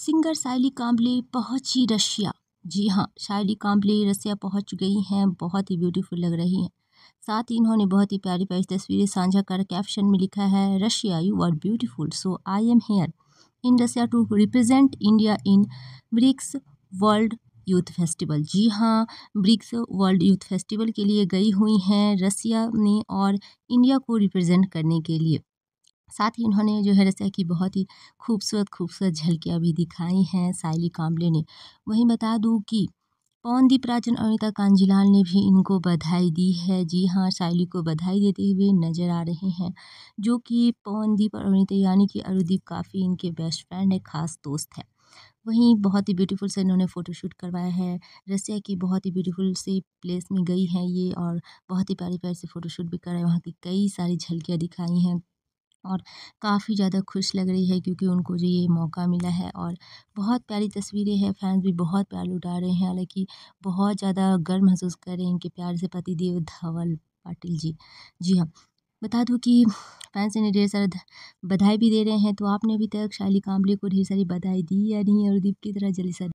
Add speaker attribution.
Speaker 1: singer Sayali Kamble पहुंची Russia जी हाँ Shayli Kamble Russia पहुंच गई हैं बहुत ही ब्यूटीफुल लग रही हैं साथ ही इन्होंने बहुत ही प्यारी प्यारी तस्वीरें साझा कर कैप्शन में लिखा है Russia you are beautiful so I am here in Russia to represent India in BRICS world youth festival जी हाँ ब्रिक्स वर्ल्ड यूथ फेस्टिवल के लिए गई हुई हैं रसिया ने और इंडिया को रिप्रेजेंट करने के लिए साथ ही इन्होंने जो है जैसे कि बहुत ही खूबसूरत खूबसूरत झलकियाँ भी दिखाई हैं सायली कामले ने वहीं बता दूँ कि पवनदीप राजन अमिता कांजीलाल ने भी इनको बधाई दी है जी हाँ सायली को बधाई देते हुए नजर आ रहे हैं जो कि पवनदीप और अमिता यानी कि अरुदीप काफ़ी इनके बेस्ट फ्रेंड है खास दोस्त है वहीं बहुत ही ब्यूटीफुल से इन्होंने फ़ोटोशूट करवाया है रसिया की बहुत ही ब्यूटीफुल सी प्लेस में गई हैं ये और बहुत ही प्यारी प्यारी से फ़ोटोशूट भी कराए वहाँ की कई सारी झलकियाँ दिखाई हैं और काफ़ी ज़्यादा खुश लग रही है क्योंकि उनको जो ये मौका मिला है और बहुत प्यारी तस्वीरें हैं फैंस भी बहुत प्यार लुटा रहे हैं हालांकि बहुत ज़्यादा गर्व महसूस कर रहे हैं इनके प्यार से पति देव धवल पाटिल जी जी हाँ बता दूँ कि फैंस इन्हें ढेर सारा बधाई भी दे रहे हैं तो आपने अभी तक शाली कांबली को ढेर सारी बधाई दी या नहीं और दीप की तरह जलिसा